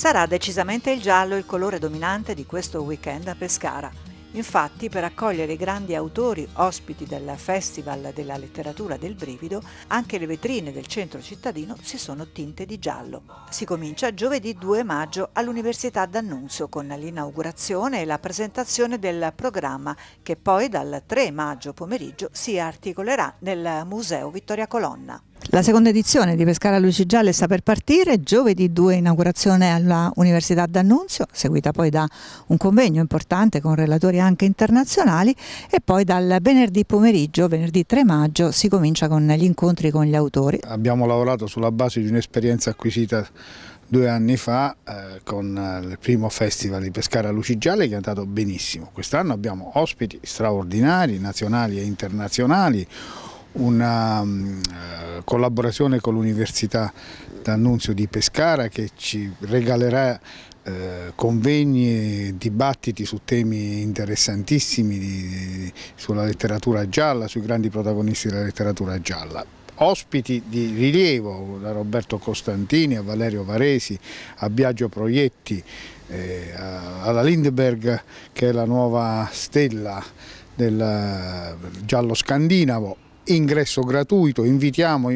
Sarà decisamente il giallo il colore dominante di questo weekend a Pescara. Infatti, per accogliere i grandi autori ospiti del Festival della Letteratura del Brivido, anche le vetrine del centro cittadino si sono tinte di giallo. Si comincia giovedì 2 maggio all'Università d'Annunzio con l'inaugurazione e la presentazione del programma che poi dal 3 maggio pomeriggio si articolerà nel Museo Vittoria Colonna. La seconda edizione di Pescara Luci Gialle sta per partire, giovedì 2 inaugurazione alla Università d'Annunzio, seguita poi da un convegno importante con relatori anche internazionali e poi dal venerdì pomeriggio, venerdì 3 maggio, si comincia con gli incontri con gli autori. Abbiamo lavorato sulla base di un'esperienza acquisita due anni fa eh, con eh, il primo festival di Pescara Luci Gialle che è andato benissimo. Quest'anno abbiamo ospiti straordinari, nazionali e internazionali, una mm, eh, collaborazione con l'Università D'Annunzio di Pescara che ci regalerà eh, convegni e dibattiti su temi interessantissimi sulla letteratura gialla, sui grandi protagonisti della letteratura gialla ospiti di rilievo, da Roberto Costantini a Valerio Varesi, a Biagio Proietti, eh, alla Lindbergh che è la nuova stella del eh, giallo scandinavo ingresso gratuito, invitiamo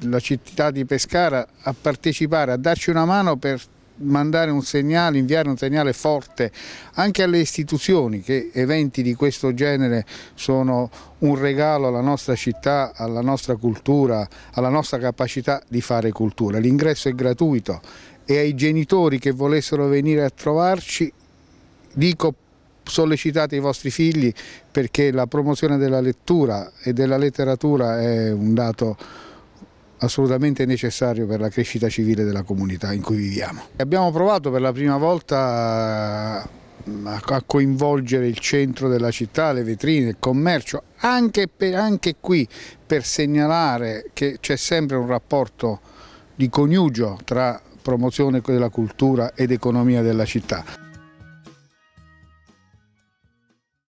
la città di Pescara a partecipare, a darci una mano per mandare un segnale, inviare un segnale forte anche alle istituzioni che eventi di questo genere sono un regalo alla nostra città, alla nostra cultura, alla nostra capacità di fare cultura. L'ingresso è gratuito e ai genitori che volessero venire a trovarci dico sollecitate i vostri figli perché la promozione della lettura e della letteratura è un dato assolutamente necessario per la crescita civile della comunità in cui viviamo. Abbiamo provato per la prima volta a coinvolgere il centro della città, le vetrine, il commercio, anche, per, anche qui per segnalare che c'è sempre un rapporto di coniugio tra promozione della cultura ed economia della città.